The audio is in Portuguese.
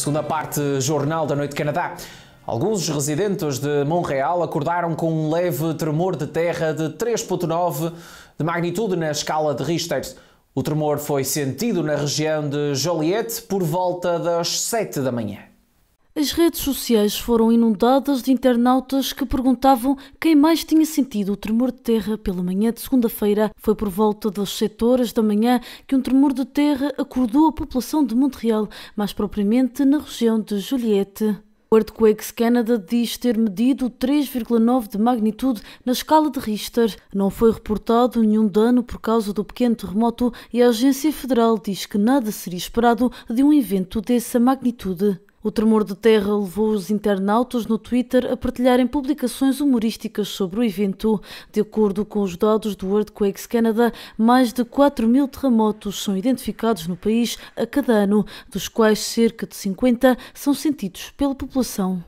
Segunda parte, Jornal da Noite Canadá. Alguns residentes de Montreal acordaram com um leve tremor de terra de 3.9 de magnitude na escala de Richter. O tremor foi sentido na região de Joliet por volta das 7 da manhã. As redes sociais foram inundadas de internautas que perguntavam quem mais tinha sentido o tremor de terra pela manhã de segunda-feira. Foi por volta das 7 horas da manhã que um tremor de terra acordou a população de Montreal, mais propriamente na região de Juliette. O Earthquakes Canada diz ter medido 3,9 de magnitude na escala de Richter. Não foi reportado nenhum dano por causa do pequeno terremoto e a Agência Federal diz que nada seria esperado de um evento dessa magnitude. O tremor de terra levou os internautas no Twitter a partilharem publicações humorísticas sobre o evento. De acordo com os dados do Earthquakes Canada, mais de 4 mil terremotos são identificados no país a cada ano, dos quais cerca de 50 são sentidos pela população.